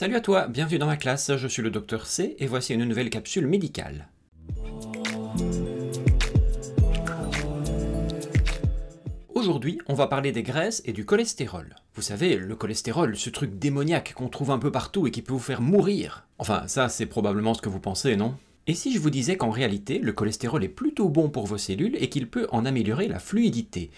Salut à toi, bienvenue dans ma classe, je suis le docteur C et voici une nouvelle capsule médicale. Aujourd'hui, on va parler des graisses et du cholestérol. Vous savez, le cholestérol, ce truc démoniaque qu'on trouve un peu partout et qui peut vous faire mourir. Enfin, ça, c'est probablement ce que vous pensez, non Et si je vous disais qu'en réalité, le cholestérol est plutôt bon pour vos cellules et qu'il peut en améliorer la fluidité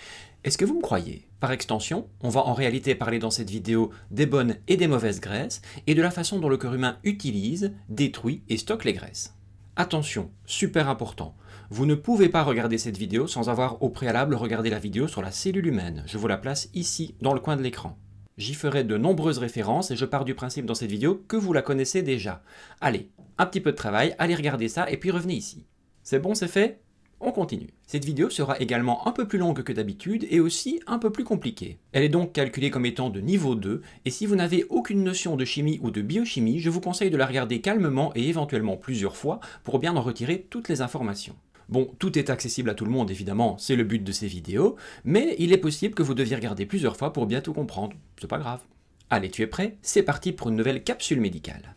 Est-ce que vous me croyez par extension, on va en réalité parler dans cette vidéo des bonnes et des mauvaises graisses et de la façon dont le corps humain utilise, détruit et stocke les graisses. Attention, super important, vous ne pouvez pas regarder cette vidéo sans avoir au préalable regardé la vidéo sur la cellule humaine. Je vous la place ici, dans le coin de l'écran. J'y ferai de nombreuses références et je pars du principe dans cette vidéo que vous la connaissez déjà. Allez, un petit peu de travail, allez regarder ça et puis revenez ici. C'est bon, c'est fait on continue. Cette vidéo sera également un peu plus longue que d'habitude et aussi un peu plus compliquée. Elle est donc calculée comme étant de niveau 2 et si vous n'avez aucune notion de chimie ou de biochimie, je vous conseille de la regarder calmement et éventuellement plusieurs fois pour bien en retirer toutes les informations. Bon, tout est accessible à tout le monde évidemment, c'est le but de ces vidéos, mais il est possible que vous deviez regarder plusieurs fois pour bien tout comprendre, c'est pas grave. Allez, tu es prêt C'est parti pour une nouvelle capsule médicale.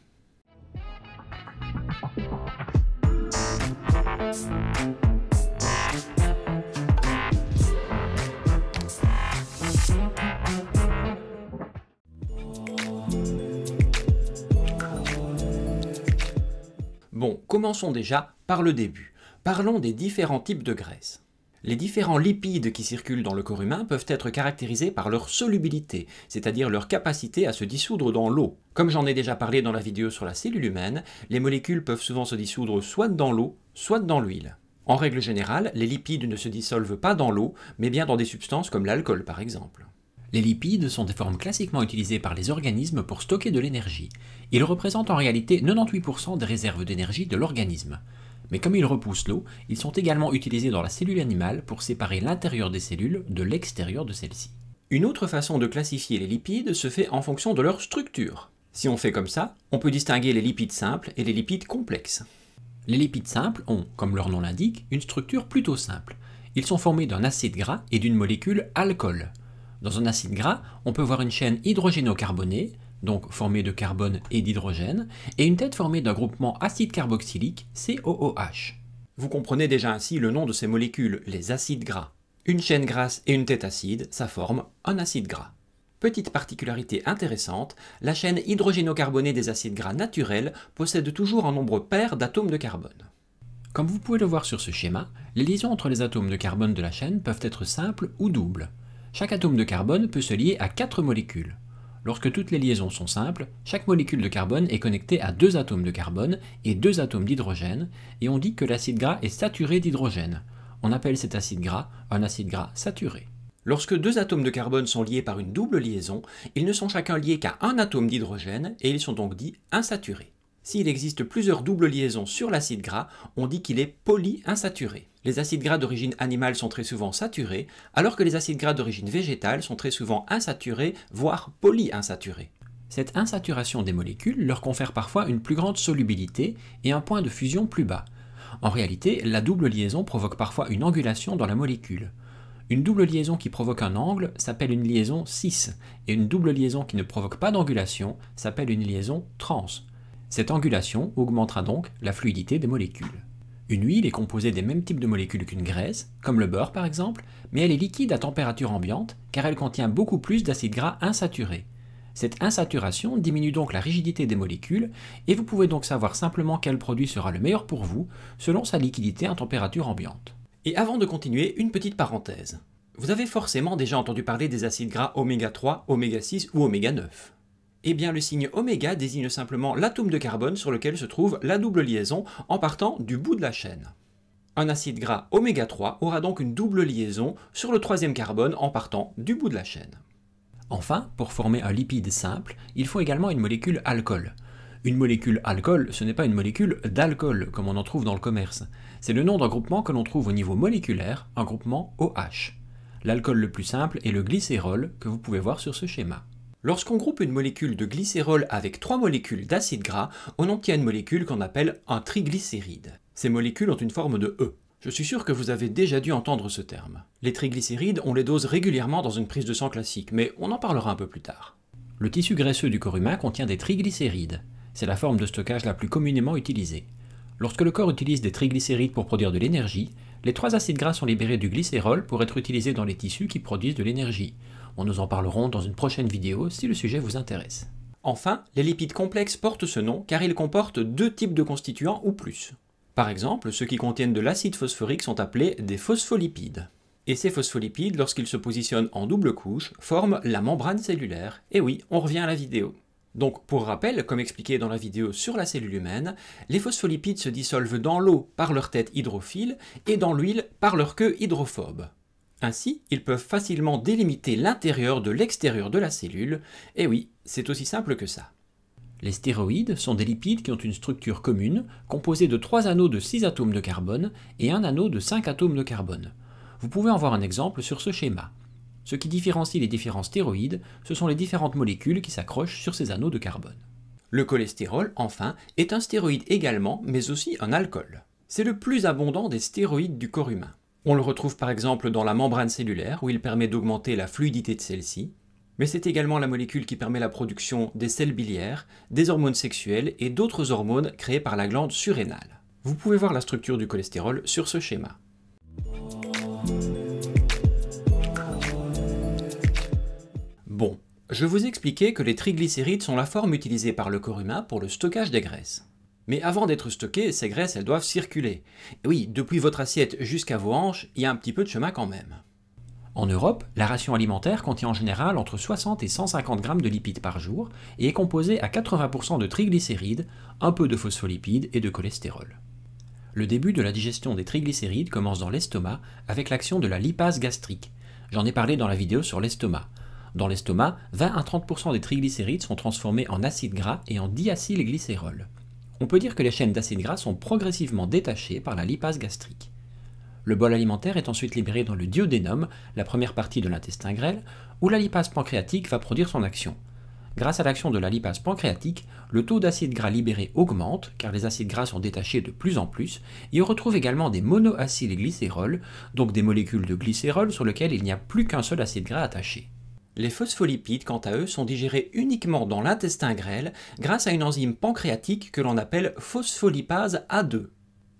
Bon, commençons déjà par le début. Parlons des différents types de graisses. Les différents lipides qui circulent dans le corps humain peuvent être caractérisés par leur solubilité, c'est-à-dire leur capacité à se dissoudre dans l'eau. Comme j'en ai déjà parlé dans la vidéo sur la cellule humaine, les molécules peuvent souvent se dissoudre soit dans l'eau, soit dans l'huile. En règle générale, les lipides ne se dissolvent pas dans l'eau, mais bien dans des substances comme l'alcool par exemple. Les lipides sont des formes classiquement utilisées par les organismes pour stocker de l'énergie. Ils représentent en réalité 98% des réserves d'énergie de l'organisme. Mais comme ils repoussent l'eau, ils sont également utilisés dans la cellule animale pour séparer l'intérieur des cellules de l'extérieur de celles-ci. Une autre façon de classifier les lipides se fait en fonction de leur structure. Si on fait comme ça, on peut distinguer les lipides simples et les lipides complexes. Les lipides simples ont, comme leur nom l'indique, une structure plutôt simple. Ils sont formés d'un acide gras et d'une molécule alcool. Dans un acide gras, on peut voir une chaîne hydrogénocarbonée, donc formée de carbone et d'hydrogène, et une tête formée d'un groupement acide carboxylique, COOH. Vous comprenez déjà ainsi le nom de ces molécules, les acides gras. Une chaîne grasse et une tête acide, ça forme un acide gras. Petite particularité intéressante, la chaîne hydrogénocarbonée des acides gras naturels possède toujours un nombre pair d'atomes de carbone. Comme vous pouvez le voir sur ce schéma, les liaisons entre les atomes de carbone de la chaîne peuvent être simples ou doubles chaque atome de carbone peut se lier à quatre molécules. Lorsque toutes les liaisons sont simples, chaque molécule de carbone est connectée à deux atomes de carbone et deux atomes d'hydrogène, et on dit que l'acide gras est saturé d'hydrogène. On appelle cet acide gras un acide gras saturé. Lorsque deux atomes de carbone sont liés par une double liaison, ils ne sont chacun liés qu'à un atome d'hydrogène et ils sont donc dits insaturés. S'il existe plusieurs doubles liaisons sur l'acide gras, on dit qu'il est polyinsaturé. Les acides gras d'origine animale sont très souvent saturés, alors que les acides gras d'origine végétale sont très souvent insaturés, voire polyinsaturés. Cette insaturation des molécules leur confère parfois une plus grande solubilité et un point de fusion plus bas. En réalité, la double liaison provoque parfois une angulation dans la molécule. Une double liaison qui provoque un angle s'appelle une liaison cis, et une double liaison qui ne provoque pas d'angulation s'appelle une liaison trans. Cette angulation augmentera donc la fluidité des molécules. Une huile est composée des mêmes types de molécules qu'une graisse, comme le beurre par exemple, mais elle est liquide à température ambiante car elle contient beaucoup plus d'acides gras insaturés. Cette insaturation diminue donc la rigidité des molécules et vous pouvez donc savoir simplement quel produit sera le meilleur pour vous selon sa liquidité à température ambiante. Et avant de continuer, une petite parenthèse. Vous avez forcément déjà entendu parler des acides gras oméga 3, oméga 6 ou oméga 9. Eh bien, le signe oméga désigne simplement l'atome de carbone sur lequel se trouve la double liaison en partant du bout de la chaîne. Un acide gras oméga 3 aura donc une double liaison sur le troisième carbone en partant du bout de la chaîne. Enfin, pour former un lipide simple, il faut également une molécule alcool. Une molécule alcool, ce n'est pas une molécule d'alcool comme on en trouve dans le commerce. C'est le nom d'un groupement que l'on trouve au niveau moléculaire, un groupement OH. L'alcool le plus simple est le glycérol que vous pouvez voir sur ce schéma. Lorsqu'on groupe une molécule de glycérol avec trois molécules d'acide gras, on obtient une molécule qu'on appelle un triglycéride. Ces molécules ont une forme de E. Je suis sûr que vous avez déjà dû entendre ce terme. Les triglycérides, on les dose régulièrement dans une prise de sang classique, mais on en parlera un peu plus tard. Le tissu graisseux du corps humain contient des triglycérides. C'est la forme de stockage la plus communément utilisée. Lorsque le corps utilise des triglycérides pour produire de l'énergie, les trois acides gras sont libérés du glycérol pour être utilisés dans les tissus qui produisent de l'énergie. On nous en parlerons dans une prochaine vidéo si le sujet vous intéresse. Enfin, les lipides complexes portent ce nom car ils comportent deux types de constituants ou plus. Par exemple, ceux qui contiennent de l'acide phosphorique sont appelés des phospholipides. Et ces phospholipides, lorsqu'ils se positionnent en double couche, forment la membrane cellulaire. Et oui, on revient à la vidéo. Donc, pour rappel, comme expliqué dans la vidéo sur la cellule humaine, les phospholipides se dissolvent dans l'eau par leur tête hydrophile et dans l'huile par leur queue hydrophobe. Ainsi, ils peuvent facilement délimiter l'intérieur de l'extérieur de la cellule, et oui, c'est aussi simple que ça. Les stéroïdes sont des lipides qui ont une structure commune, composée de trois anneaux de 6 atomes de carbone et un anneau de 5 atomes de carbone. Vous pouvez en voir un exemple sur ce schéma. Ce qui différencie les différents stéroïdes, ce sont les différentes molécules qui s'accrochent sur ces anneaux de carbone. Le cholestérol, enfin, est un stéroïde également, mais aussi un alcool. C'est le plus abondant des stéroïdes du corps humain. On le retrouve par exemple dans la membrane cellulaire où il permet d'augmenter la fluidité de celle-ci, mais c'est également la molécule qui permet la production des sels biliaires, des hormones sexuelles et d'autres hormones créées par la glande surrénale. Vous pouvez voir la structure du cholestérol sur ce schéma. Bon, je vous expliquais que les triglycérides sont la forme utilisée par le corps humain pour le stockage des graisses. Mais avant d'être stockées, ces graisses, elles doivent circuler. oui, depuis votre assiette jusqu'à vos hanches, il y a un petit peu de chemin quand même. En Europe, la ration alimentaire contient en général entre 60 et 150 grammes de lipides par jour et est composée à 80% de triglycérides, un peu de phospholipides et de cholestérol. Le début de la digestion des triglycérides commence dans l'estomac avec l'action de la lipase gastrique. J'en ai parlé dans la vidéo sur l'estomac. Dans l'estomac, 20 à 30% des triglycérides sont transformés en acides gras et en diacylglycérol on peut dire que les chaînes d'acides gras sont progressivement détachées par la lipase gastrique. Le bol alimentaire est ensuite libéré dans le duodénum, la première partie de l'intestin grêle, où la lipase pancréatique va produire son action. Grâce à l'action de la lipase pancréatique, le taux d'acides gras libérés augmente car les acides gras sont détachés de plus en plus et on retrouve également des monoacides glycérols, donc des molécules de glycérol sur lesquelles il n'y a plus qu'un seul acide gras attaché. Les phospholipides, quant à eux, sont digérés uniquement dans l'intestin grêle grâce à une enzyme pancréatique que l'on appelle phospholipase A2.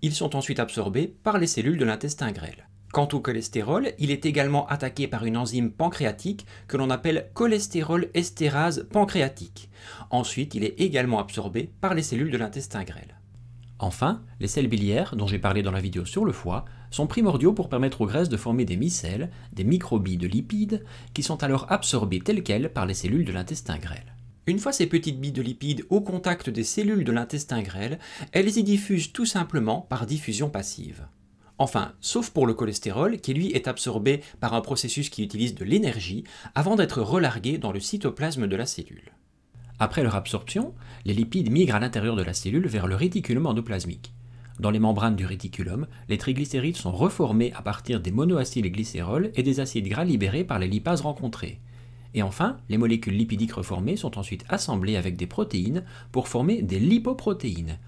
Ils sont ensuite absorbés par les cellules de l'intestin grêle. Quant au cholestérol, il est également attaqué par une enzyme pancréatique que l'on appelle cholestérol estérase pancréatique. Ensuite, il est également absorbé par les cellules de l'intestin grêle. Enfin, les sels biliaires, dont j'ai parlé dans la vidéo sur le foie, sont primordiaux pour permettre aux graisses de former des micelles, des microbilles de lipides, qui sont alors absorbées telles quelles par les cellules de l'intestin grêle. Une fois ces petites billes de lipides au contact des cellules de l'intestin grêle, elles y diffusent tout simplement par diffusion passive. Enfin, sauf pour le cholestérol, qui lui est absorbé par un processus qui utilise de l'énergie avant d'être relargué dans le cytoplasme de la cellule. Après leur absorption, les lipides migrent à l'intérieur de la cellule vers le réticulum endoplasmique. Dans les membranes du réticulum, les triglycérides sont reformés à partir des monoacyles glycérols et des acides gras libérés par les lipases rencontrées. Et enfin, les molécules lipidiques reformées sont ensuite assemblées avec des protéines pour former des lipoprotéines.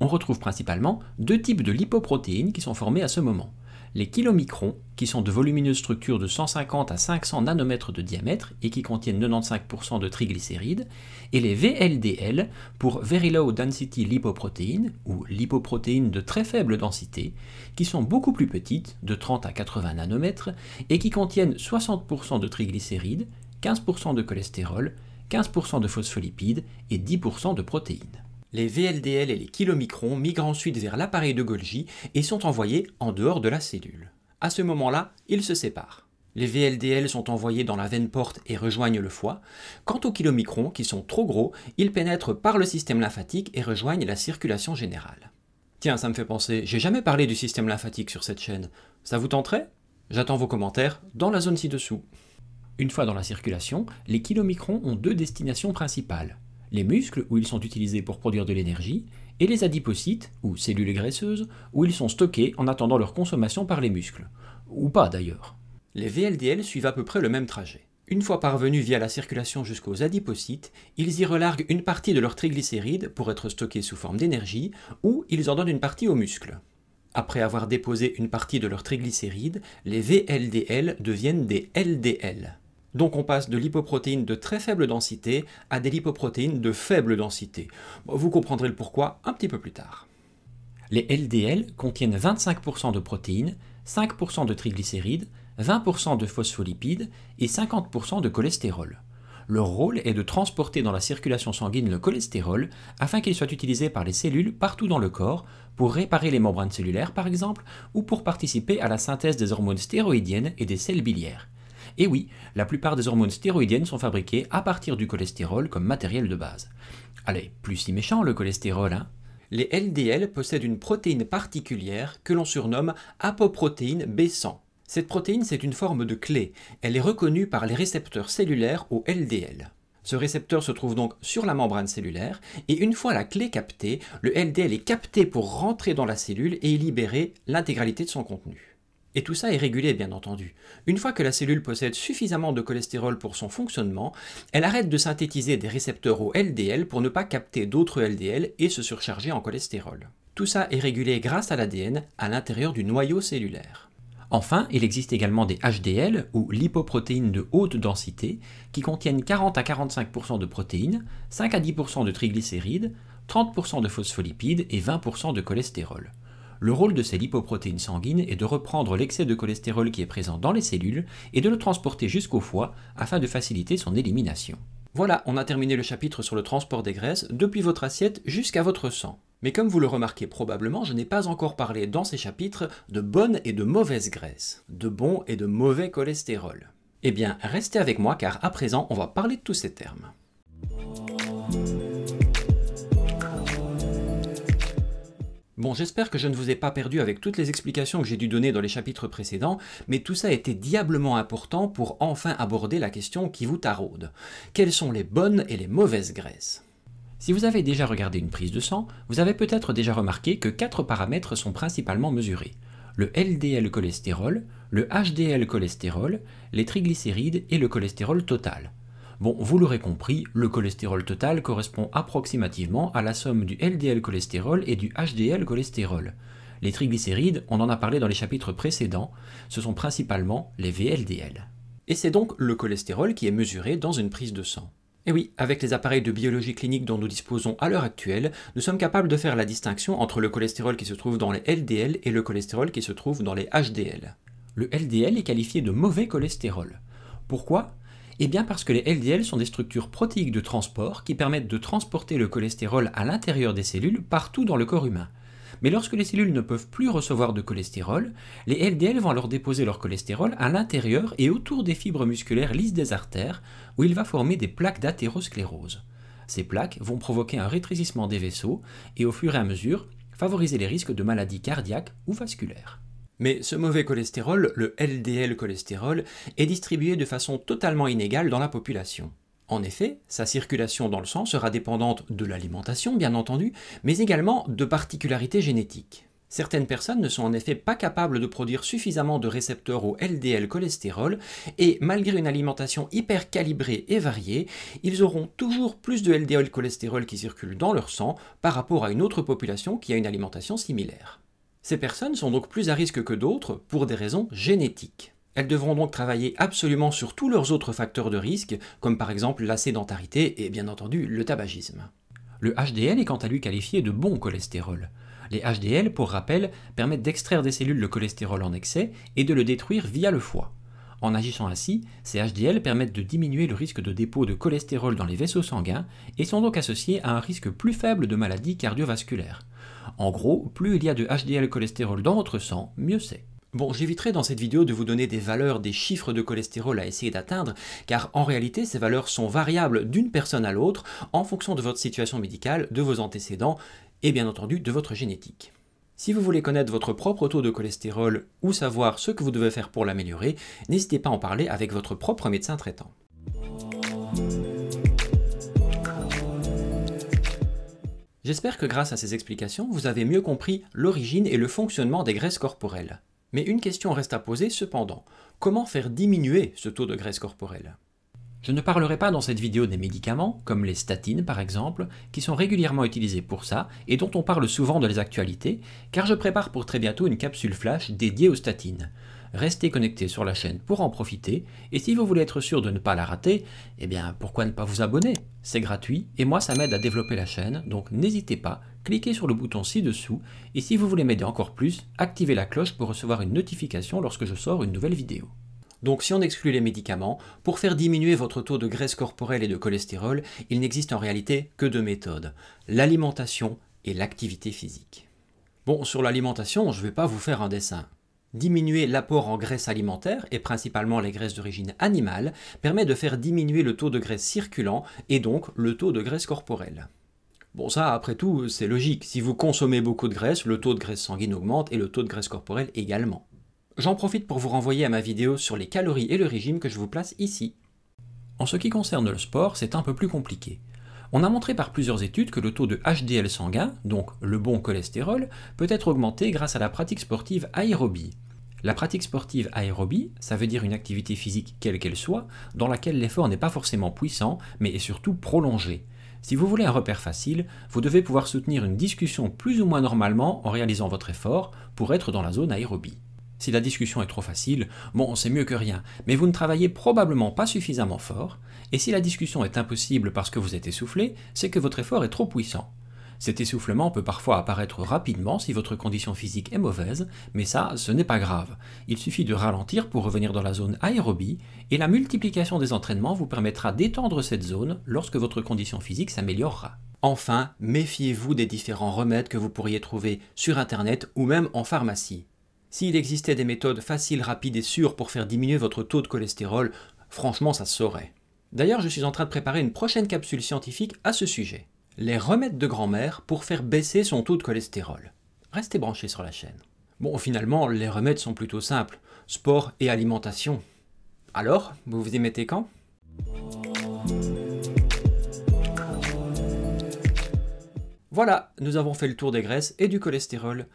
On retrouve principalement deux types de lipoprotéines qui sont formées à ce moment. Les kilomicrons, qui sont de volumineuses structures de 150 à 500 nanomètres de diamètre et qui contiennent 95% de triglycérides, et les VLDL pour Very Low Density Lipoprotein, ou lipoprotéines de très faible densité, qui sont beaucoup plus petites, de 30 à 80 nanomètres, et qui contiennent 60% de triglycérides, 15% de cholestérol, 15% de phospholipides et 10% de protéines. Les VLDL et les kilomicrons migrent ensuite vers l'appareil de Golgi et sont envoyés en dehors de la cellule. À ce moment-là, ils se séparent. Les VLDL sont envoyés dans la veine porte et rejoignent le foie. Quant aux kilomicrons, qui sont trop gros, ils pénètrent par le système lymphatique et rejoignent la circulation générale. Tiens, ça me fait penser, j'ai jamais parlé du système lymphatique sur cette chaîne. Ça vous tenterait J'attends vos commentaires dans la zone ci-dessous. Une fois dans la circulation, les kilomicrons ont deux destinations principales les muscles où ils sont utilisés pour produire de l'énergie, et les adipocytes, ou cellules graisseuses, où ils sont stockés en attendant leur consommation par les muscles. Ou pas d'ailleurs. Les VLDL suivent à peu près le même trajet. Une fois parvenus via la circulation jusqu'aux adipocytes, ils y relarguent une partie de leurs triglycérides pour être stockés sous forme d'énergie, ou ils en donnent une partie aux muscles. Après avoir déposé une partie de leurs triglycérides, les VLDL deviennent des LDL. Donc on passe de lipoprotéines de très faible densité à des lipoprotéines de faible densité. Vous comprendrez le pourquoi un petit peu plus tard. Les LDL contiennent 25% de protéines, 5% de triglycérides, 20% de phospholipides et 50% de cholestérol. Leur rôle est de transporter dans la circulation sanguine le cholestérol afin qu'il soit utilisé par les cellules partout dans le corps pour réparer les membranes cellulaires par exemple ou pour participer à la synthèse des hormones stéroïdiennes et des sels biliaires. Et oui, la plupart des hormones stéroïdiennes sont fabriquées à partir du cholestérol comme matériel de base. Allez, plus si méchant le cholestérol, hein Les LDL possèdent une protéine particulière que l'on surnomme apoprotéine B100. Cette protéine, c'est une forme de clé. Elle est reconnue par les récepteurs cellulaires au LDL. Ce récepteur se trouve donc sur la membrane cellulaire, et une fois la clé captée, le LDL est capté pour rentrer dans la cellule et y libérer l'intégralité de son contenu. Et tout ça est régulé, bien entendu. Une fois que la cellule possède suffisamment de cholestérol pour son fonctionnement, elle arrête de synthétiser des récepteurs au LDL pour ne pas capter d'autres LDL et se surcharger en cholestérol. Tout ça est régulé grâce à l'ADN à l'intérieur du noyau cellulaire. Enfin, il existe également des HDL, ou lipoprotéines de haute densité, qui contiennent 40 à 45% de protéines, 5 à 10% de triglycérides, 30% de phospholipides et 20% de cholestérol le rôle de ces lipoprotéines sanguines est de reprendre l'excès de cholestérol qui est présent dans les cellules et de le transporter jusqu'au foie afin de faciliter son élimination. Voilà, on a terminé le chapitre sur le transport des graisses depuis votre assiette jusqu'à votre sang. Mais comme vous le remarquez probablement, je n'ai pas encore parlé dans ces chapitres de bonnes et de mauvaises graisses, de bons et de mauvais cholestérol. Eh bien, restez avec moi car à présent, on va parler de tous ces termes. Bon, j'espère que je ne vous ai pas perdu avec toutes les explications que j'ai dû donner dans les chapitres précédents, mais tout ça était diablement important pour enfin aborder la question qui vous taraude. Quelles sont les bonnes et les mauvaises graisses si vous avez déjà regardé une prise de sang, vous avez peut-être déjà remarqué que quatre paramètres sont principalement mesurés. Le LDL cholestérol, le HDL cholestérol, les triglycérides et le cholestérol total. Bon, vous l'aurez compris, le cholestérol total correspond approximativement à la somme du LDL cholestérol et du HDL cholestérol. Les triglycérides, on en a parlé dans les chapitres précédents, ce sont principalement les VLDL. Et c'est donc le cholestérol qui est mesuré dans une prise de sang. Et eh oui, avec les appareils de biologie clinique dont nous disposons à l'heure actuelle, nous sommes capables de faire la distinction entre le cholestérol qui se trouve dans les LDL et le cholestérol qui se trouve dans les HDL. Le LDL est qualifié de mauvais cholestérol. Pourquoi eh bien parce que les LDL sont des structures protéiques de transport qui permettent de transporter le cholestérol à l'intérieur des cellules partout dans le corps humain. Mais lorsque les cellules ne peuvent plus recevoir de cholestérol, les LDL vont alors déposer leur cholestérol à l'intérieur et autour des fibres musculaires lisses des artères, où il va former des plaques d'athérosclérose. Ces plaques vont provoquer un rétrécissement des vaisseaux et au fur et à mesure favoriser les risques de maladies cardiaques ou vasculaires. Mais ce mauvais cholestérol, le LDL cholestérol, est distribué de façon totalement inégale dans la population. En effet, sa circulation dans le sang sera dépendante de l'alimentation, bien entendu, mais également de particularités génétiques. Certaines personnes ne sont en effet pas capables de produire suffisamment de récepteurs au LDL cholestérol, et malgré une alimentation hyper calibrée et variée, ils auront toujours plus de LDL cholestérol qui circule dans leur sang par rapport à une autre population qui a une alimentation similaire. Ces personnes sont donc plus à risque que d'autres pour des raisons génétiques. Elles devront donc travailler absolument sur tous leurs autres facteurs de risque, comme par exemple la sédentarité et bien entendu le tabagisme. Le HDL est quant à lui qualifié de bon cholestérol. Les HDL, pour rappel, permettent d'extraire des cellules le cholestérol en excès et de le détruire via le foie. En agissant ainsi, ces HDL permettent de diminuer le risque de dépôt de cholestérol dans les vaisseaux sanguins et sont donc associés à un risque plus faible de maladies cardiovasculaires. En gros, plus il y a de HDL cholestérol dans votre sang, mieux c'est. Bon, j'éviterai dans cette vidéo de vous donner des valeurs, des chiffres de cholestérol à essayer d'atteindre, car en réalité, ces valeurs sont variables d'une personne à l'autre en fonction de votre situation médicale, de vos antécédents et bien entendu de votre génétique. Si vous voulez connaître votre propre taux de cholestérol ou savoir ce que vous devez faire pour l'améliorer, n'hésitez pas à en parler avec votre propre médecin traitant. J'espère que grâce à ces explications, vous avez mieux compris l'origine et le fonctionnement des graisses corporelles. Mais une question reste à poser cependant. Comment faire diminuer ce taux de graisse corporelle je ne parlerai pas dans cette vidéo des médicaments, comme les statines par exemple, qui sont régulièrement utilisés pour ça et dont on parle souvent dans les actualités, car je prépare pour très bientôt une capsule flash dédiée aux statines. Restez connectés sur la chaîne pour en profiter, et si vous voulez être sûr de ne pas la rater, eh bien pourquoi ne pas vous abonner C'est gratuit, et moi ça m'aide à développer la chaîne, donc n'hésitez pas, cliquez sur le bouton ci-dessous, et si vous voulez m'aider encore plus, activez la cloche pour recevoir une notification lorsque je sors une nouvelle vidéo. Donc si on exclut les médicaments, pour faire diminuer votre taux de graisse corporelle et de cholestérol, il n'existe en réalité que deux méthodes, l'alimentation et l'activité physique. Bon, sur l'alimentation, je ne vais pas vous faire un dessin. Diminuer l'apport en graisse alimentaire, et principalement les graisses d'origine animale, permet de faire diminuer le taux de graisse circulant et donc le taux de graisse corporelle. Bon ça, après tout, c'est logique. Si vous consommez beaucoup de graisse, le taux de graisse sanguine augmente et le taux de graisse corporelle également. J'en profite pour vous renvoyer à ma vidéo sur les calories et le régime que je vous place ici. En ce qui concerne le sport, c'est un peu plus compliqué. On a montré par plusieurs études que le taux de HDL sanguin, donc le bon cholestérol, peut être augmenté grâce à la pratique sportive aérobie. La pratique sportive aérobie, ça veut dire une activité physique quelle qu'elle soit, dans laquelle l'effort n'est pas forcément puissant, mais est surtout prolongé. Si vous voulez un repère facile, vous devez pouvoir soutenir une discussion plus ou moins normalement en réalisant votre effort pour être dans la zone aérobie. Si la discussion est trop facile, bon, c'est mieux que rien, mais vous ne travaillez probablement pas suffisamment fort, et si la discussion est impossible parce que vous êtes essoufflé, c'est que votre effort est trop puissant. Cet essoufflement peut parfois apparaître rapidement si votre condition physique est mauvaise, mais ça, ce n'est pas grave. Il suffit de ralentir pour revenir dans la zone aérobie, et la multiplication des entraînements vous permettra d'étendre cette zone lorsque votre condition physique s'améliorera. Enfin, méfiez-vous des différents remèdes que vous pourriez trouver sur Internet ou même en pharmacie. S'il existait des méthodes faciles, rapides et sûres pour faire diminuer votre taux de cholestérol, franchement ça se saurait. D'ailleurs, je suis en train de préparer une prochaine capsule scientifique à ce sujet. Les remèdes de grand-mère pour faire baisser son taux de cholestérol. Restez branchés sur la chaîne. Bon, finalement, les remèdes sont plutôt simples. Sport et alimentation. Alors, vous vous y mettez quand Voilà, nous avons fait le tour des graisses et du cholestérol.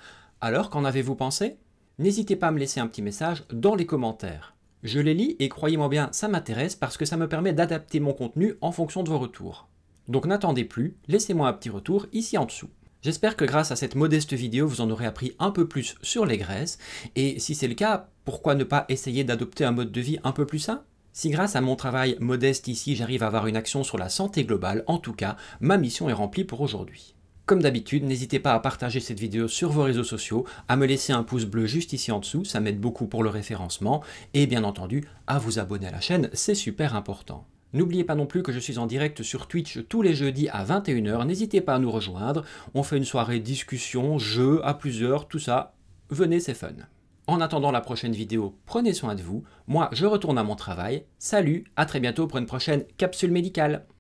Alors, qu'en avez-vous pensé n'hésitez pas à me laisser un petit message dans les commentaires. Je les lis et croyez-moi bien, ça m'intéresse parce que ça me permet d'adapter mon contenu en fonction de vos retours. Donc n'attendez plus, laissez-moi un petit retour ici en dessous. J'espère que grâce à cette modeste vidéo, vous en aurez appris un peu plus sur les graisses, et si c'est le cas, pourquoi ne pas essayer d'adopter un mode de vie un peu plus sain si grâce à mon travail modeste ici, j'arrive à avoir une action sur la santé globale, en tout cas, ma mission est remplie pour aujourd'hui. Comme d'habitude, n'hésitez pas à partager cette vidéo sur vos réseaux sociaux, à me laisser un pouce bleu juste ici en dessous, ça m'aide beaucoup pour le référencement, et bien entendu, à vous abonner à la chaîne, c'est super important. N'oubliez pas non plus que je suis en direct sur Twitch tous les jeudis à 21h, n'hésitez pas à nous rejoindre, on fait une soirée discussion, jeux, à plusieurs, tout ça, venez c'est fun. En attendant la prochaine vidéo, prenez soin de vous, moi je retourne à mon travail, salut, à très bientôt pour une prochaine capsule médicale